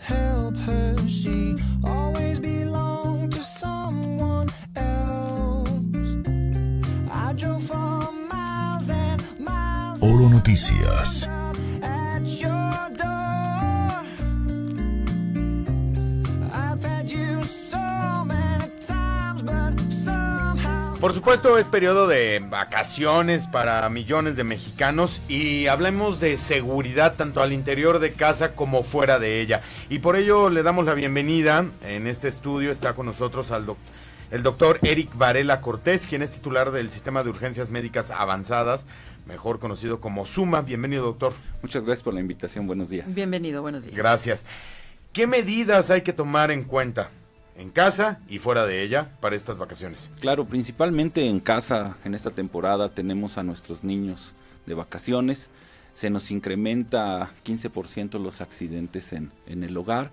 help her. She always belonged to someone else. I drove for miles and miles. Oro Noticias. Por supuesto, es periodo de vacaciones para millones de mexicanos y hablemos de seguridad tanto al interior de casa como fuera de ella. Y por ello le damos la bienvenida. En este estudio está con nosotros el doctor Eric Varela Cortés, quien es titular del Sistema de Urgencias Médicas Avanzadas, mejor conocido como SUMA. Bienvenido, doctor. Muchas gracias por la invitación. Buenos días. Bienvenido, buenos días. Gracias. ¿Qué medidas hay que tomar en cuenta? en casa y fuera de ella para estas vacaciones. Claro, principalmente en casa en esta temporada tenemos a nuestros niños de vacaciones. Se nos incrementa 15% los accidentes en, el hogar,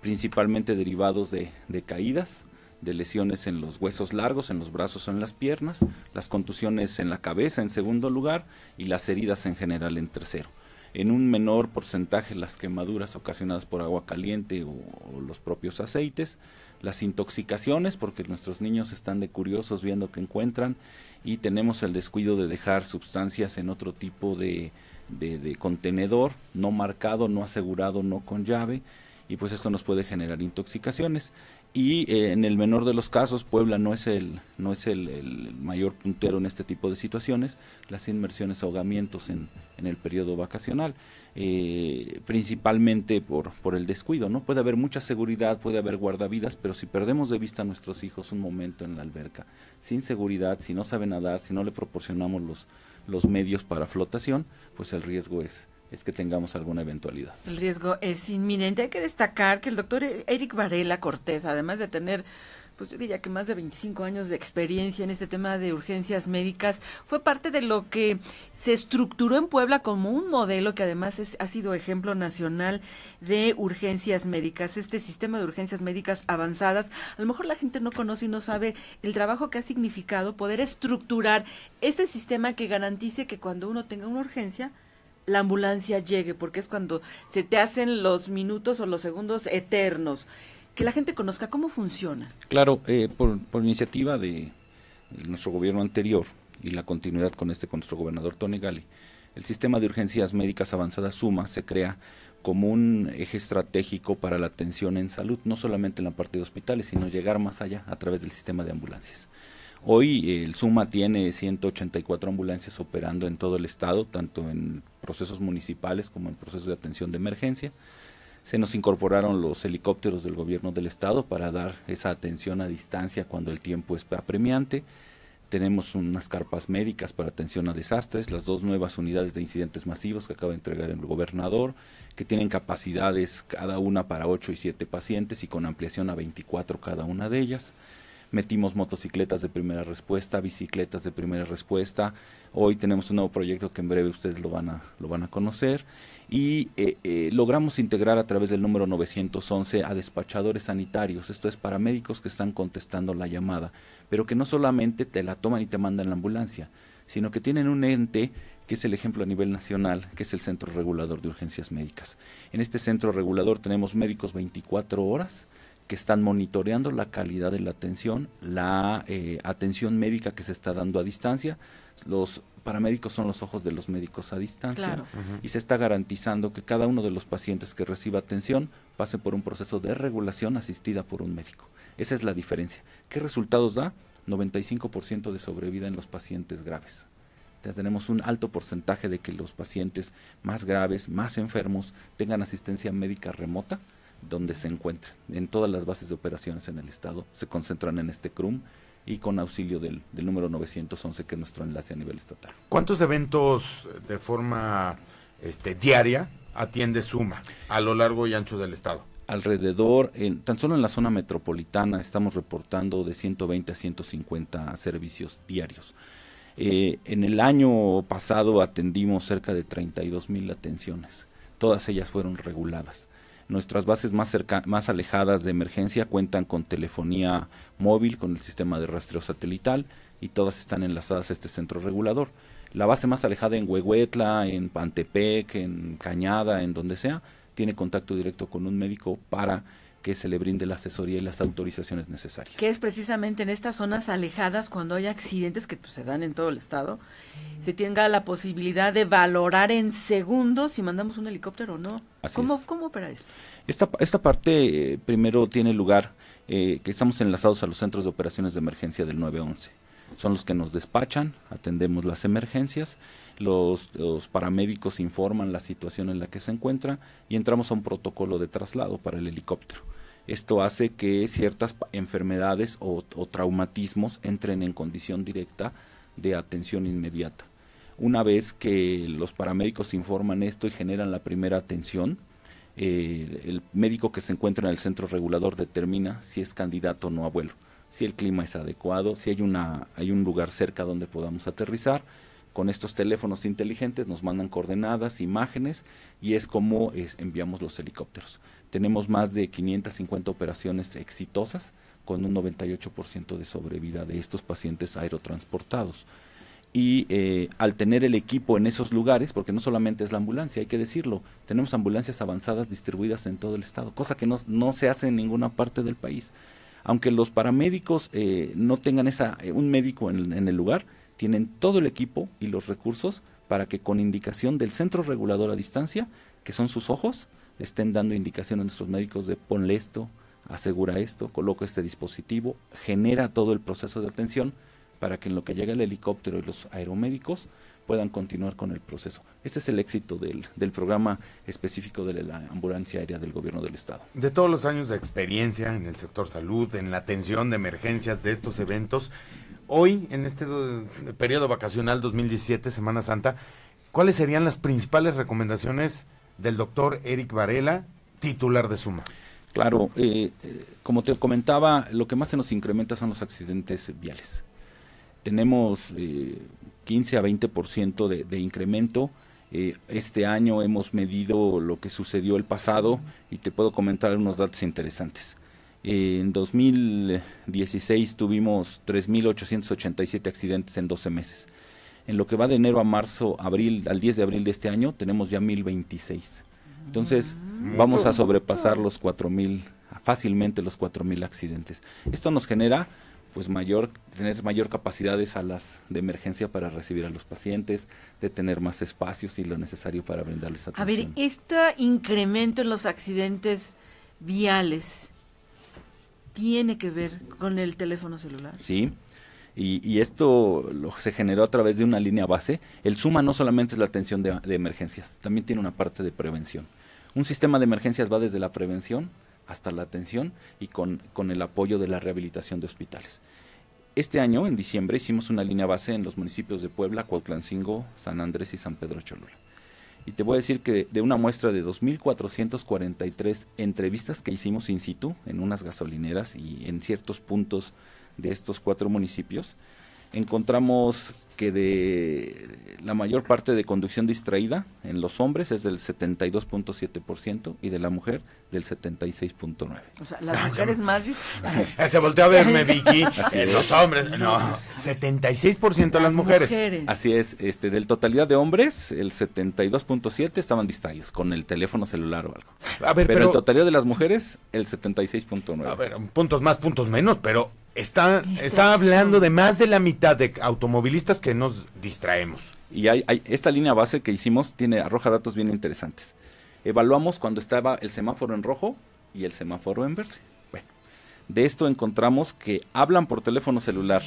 principalmente derivados de, caídas, de lesiones en los huesos largos, en los brazos o en las piernas, las contusiones en la cabeza en segundo lugar y las heridas en general en tercero en un menor porcentaje las quemaduras ocasionadas por agua caliente o, o, los propios aceites, las intoxicaciones, porque nuestros niños están de curiosos viendo qué encuentran, y tenemos el descuido de dejar sustancias en otro tipo de, contenedor, no marcado, no asegurado, no con llave, y pues esto nos puede generar intoxicaciones. Y eh, en el menor de los casos, Puebla no es, el, no es el, mayor puntero en este tipo de situaciones, las inmersiones, ahogamientos en el periodo vacacional eh, principalmente por, por el descuido, ¿no? Puede haber mucha seguridad, puede haber guardavidas, pero si perdemos de vista a nuestros hijos un momento en la alberca, sin seguridad, si no sabe nadar, si no le proporcionamos los, los medios para flotación, pues el riesgo es, es que tengamos alguna eventualidad. El riesgo es inminente. Hay que destacar que el doctor Eric Varela Cortés, además de tener pues yo diría que más de 25 años de experiencia en este tema de urgencias médicas, fue parte de lo que se estructuró en Puebla como un modelo que además es, ha sido ejemplo nacional de urgencias médicas, este sistema de urgencias médicas avanzadas. A lo mejor la gente no conoce y no sabe el trabajo que ha significado poder estructurar este sistema que garantice que cuando uno tenga una urgencia, la ambulancia llegue, porque es cuando se te hacen los minutos o los segundos eternos que la gente conozca cómo funciona. Claro, eh, por, por, iniciativa de nuestro gobierno anterior y la continuidad con este, con nuestro gobernador Tony Gali, el sistema de urgencias médicas avanzadas SUMA se crea como un eje estratégico para la atención en salud, no solamente en la parte de hospitales, sino llegar más allá a través del sistema de ambulancias. Hoy el SUMA tiene 184 ambulancias operando en todo el estado, tanto en procesos municipales como en procesos de atención de emergencia. Se nos incorporaron los helicópteros del gobierno del estado para dar esa atención a distancia cuando el tiempo es apremiante. Tenemos unas carpas médicas para atención a desastres, las dos nuevas unidades de incidentes masivos que acaba de entregar el gobernador, que tienen capacidades cada una para 8 y 7 pacientes y con ampliación a 24 cada una de ellas metimos motocicletas de primera respuesta, bicicletas de primera respuesta. Hoy tenemos un nuevo proyecto que en breve ustedes lo van a, lo van a conocer. Y eh, eh, logramos integrar a través del número 911 a despachadores sanitarios, esto es para médicos que están contestando la llamada, pero que no solamente te la toman y te mandan la ambulancia, sino que tienen un ente que es el ejemplo a nivel nacional, que es el Centro Regulador de Urgencias Médicas. En este centro regulador tenemos médicos 24 horas, que están monitoreando la calidad de la atención, la eh, atención médica que se está dando a distancia. Los paramédicos son los ojos de los médicos a distancia y se está garantizando que cada uno de los pacientes que reciba atención pase por un proceso de regulación asistida por un médico. Esa es la diferencia. ¿Qué resultados da? 95% de sobrevida en los pacientes graves. Entonces, tenemos un alto porcentaje de que los pacientes más graves, más enfermos, tengan asistencia médica remota donde se encuentren. En todas las bases de operaciones en el Estado se concentran en este CRUM y con auxilio del, del número 911 que es nuestro enlace a nivel estatal. ¿Cuántos eventos de forma este, diaria atiende Suma a lo largo y ancho del Estado? alrededor, tan solo en la zona metropolitana estamos reportando de 120 a 150 servicios diarios. Eh, en el año pasado atendimos cerca de 32 mil atenciones, todas ellas fueron reguladas. Nuestras bases más, cerca, más alejadas de emergencia cuentan con telefonía móvil, con el sistema de rastreo satelital y todas están enlazadas a este centro regulador. La base más alejada en Huehuetla, en Pantepec, en Cañada, en donde sea, tiene contacto directo con un médico para que se le brinde la asesoría y las autorizaciones necesarias. Que es precisamente en estas zonas alejadas cuando hay accidentes que pues, se dan en todo el estado, se tenga la posibilidad de valorar en segundos si mandamos un helicóptero o no. ¿Cómo, ¿Cómo opera esto? Esta, esta parte eh, primero tiene lugar eh, que estamos enlazados a los centros de operaciones de emergencia del 911 son los que nos despachan, atendemos las emergencias, los, paramédicos informan la situación en la que se encuentra y entramos a un protocolo de traslado para el helicóptero. Esto hace que ciertas enfermedades o, traumatismos entren en condición directa de atención inmediata. Una vez que los paramédicos informan esto y generan la primera atención, el médico que se encuentra en el centro regulador determina si es candidato o no abuelo, si el clima es adecuado, si hay, una, hay un lugar cerca donde podamos aterrizar con estos teléfonos inteligentes nos mandan coordenadas, imágenes y es como enviamos los helicópteros. Tenemos más de 550 operaciones exitosas con un 98% de sobrevida de estos pacientes aerotransportados. Y eh, al tener el equipo en esos lugares, porque no solamente es la ambulancia, hay que decirlo, tenemos ambulancias avanzadas distribuidas en todo el estado, cosa que no, se hace en ninguna parte del país. Aunque los paramédicos eh, no tengan esa, eh, un médico en el lugar, tienen todo el equipo y los recursos para que con indicación del centro regulador a distancia, que son sus ojos, estén dando indicación a nuestros médicos de ponle esto, asegura esto, coloca este dispositivo, genera todo el proceso de atención para que en lo que llega el helicóptero y los aeromédicos puedan continuar con el proceso. Este es el éxito del, programa específico de la ambulancia aérea del gobierno del estado. De todos los años de experiencia en el sector salud, en la atención de emergencias de estos eventos, hoy, en este periodo vacacional 2017, Semana Santa, ¿cuáles serían las principales recomendaciones del doctor Eric Varela, titular de Suma? Claro, eh, eh, como te comentaba, lo que más se nos incrementa son los accidentes viales. Tenemos eh, 15 a 20% de, de incremento. Eh, este año hemos medido lo que sucedió el pasado y te puedo comentar unos datos interesantes. en 2016 tuvimos 3.887 accidentes en 12 meses. En lo que va de enero a marzo, abril, al 10 de abril de este año, tenemos ya 1.026. Entonces, vamos a sobrepasar los 4.000, fácilmente los 4.000 accidentes. Esto nos genera pues mayor, tener mayor capacidad de salas de emergencia para recibir a los pacientes, de tener más espacios y lo necesario para brindarles atención. A ver, este incremento en los accidentes viales tiene que ver con el teléfono celular. Sí, y, esto lo, se generó a través de una línea base. El SUMA no solamente es la atención de emergencias, también tiene una parte de prevención. Un sistema de emergencias va desde la prevención hasta la atención y con, el apoyo de la rehabilitación de hospitales. Este año, en diciembre, hicimos una línea base en los municipios de Puebla, Cuautlancingo, San Andrés y San Pedro Cholula. Y te voy a decir que de una muestra de 2.443 entrevistas que hicimos in situ, en unas gasolineras y en ciertos puntos de estos cuatro municipios, encontramos que de la mayor parte de conducción distraída en los hombres es del 72.7% y de la mujer del 76.9%. O sea, las mujeres más... Eh, se volteó a verme, Vicky. los hombres, no. 76% de las mujeres. Así es, este, del totalidad de hombres, el 72.7% estaban distraídos con el teléfono celular o algo. pero, pero el totalidad de las mujeres, el 76.9%. A ver, puntos más, puntos menos, pero Está, está hablando de más de la mitad de automovilistas que nos distraemos. Y esta línea base que hicimos tiene arroja datos bien interesantes. Evaluamos cuando estaba el semáforo en rojo y el semáforo en verde. Bueno, de esto encontramos que hablan por teléfono celular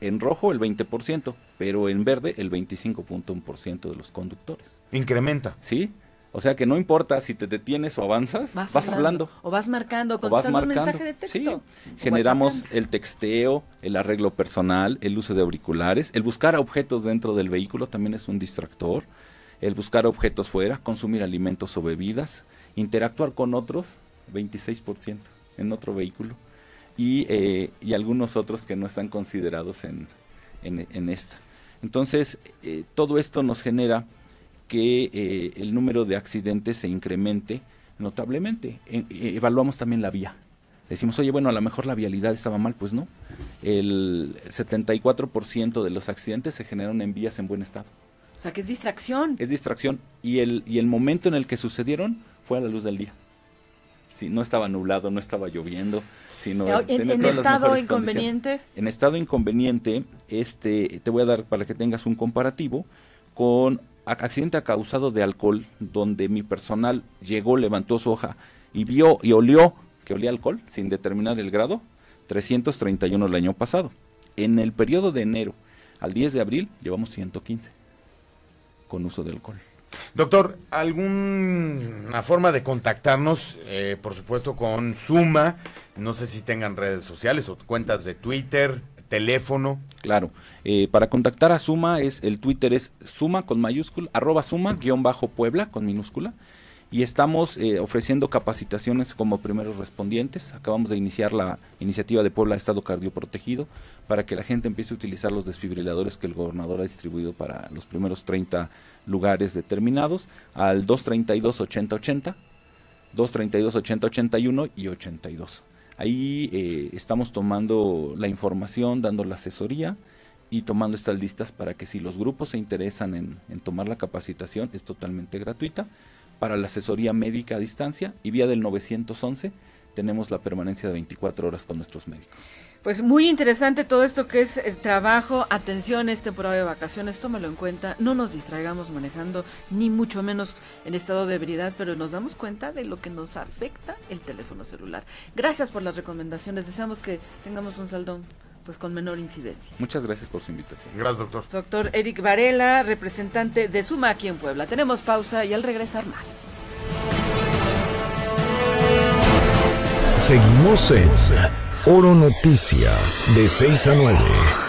en rojo el 20%, pero en verde el 25.1% de los conductores. Incrementa. Sí, o sea que no importa si te detienes o avanzas, vas, hablando, O vas marcando, contestando un mensaje de texto. Generamos el texteo, el arreglo personal, el uso de auriculares, el buscar objetos dentro del vehículo también es un distractor, el buscar objetos fuera, consumir alimentos o bebidas, interactuar con otros, 26% en otro vehículo, y, eh, y, algunos otros que no están considerados en, esta. Entonces, eh, todo esto nos genera que eh, el número de accidentes se incremente notablemente. E-, e-, evaluamos también la vía. Decimos, oye, bueno, a lo mejor la vialidad estaba mal, pues no. El 74% de los accidentes se generaron en vías en buen estado. O sea, que es distracción. Es distracción. Y el, y el momento en el que sucedieron fue a la luz del día. si no estaba nublado, no estaba lloviendo, sino eh, en, estado inconveniente. En estado inconveniente, este, te voy a dar para que tengas un comparativo con accidente causado de alcohol, donde mi personal llegó, levantó su hoja y vio y olió que olía alcohol, sin determinar el grado, 331 el año pasado. En el periodo de enero al 10 de abril llevamos 115 con uso de alcohol. Doctor, ¿alguna forma de contactarnos? Eh, por supuesto con Suma, no sé si tengan redes sociales o cuentas de Twitter, teléfono. Claro, eh, para contactar a Suma es el Twitter es Suma con mayúscula, arroba Suma guión bajo Puebla con minúscula. Y estamos eh, ofreciendo capacitaciones como primeros respondientes. Acabamos de iniciar la iniciativa de Puebla Estado Cardioprotegido para que la gente empiece a utilizar los desfibriladores que el gobernador ha distribuido para los primeros 30 lugares determinados al 232 80, 232 81 y 82. Ahí eh, estamos tomando la información, dando la asesoría y tomando estas listas para que si los grupos se interesan en, en tomar la capacitación, es totalmente gratuita para la asesoría médica a distancia y vía del 911 tenemos la permanencia de 24 horas con nuestros médicos. Pues muy interesante todo esto que es el eh, trabajo, atención, es temporada de vacaciones, tómalo en cuenta, no nos distraigamos manejando, ni mucho menos en estado de ebriedad, pero nos damos cuenta de lo que nos afecta el teléfono celular. Gracias por las recomendaciones, deseamos que tengamos un saldón pues con menor incidencia. Muchas gracias por su invitación. Gracias, doctor. Doctor Eric Varela, representante de Suma aquí en Puebla. Tenemos pausa y al regresar más. Seguimos en Oro Noticias de 6 a 9.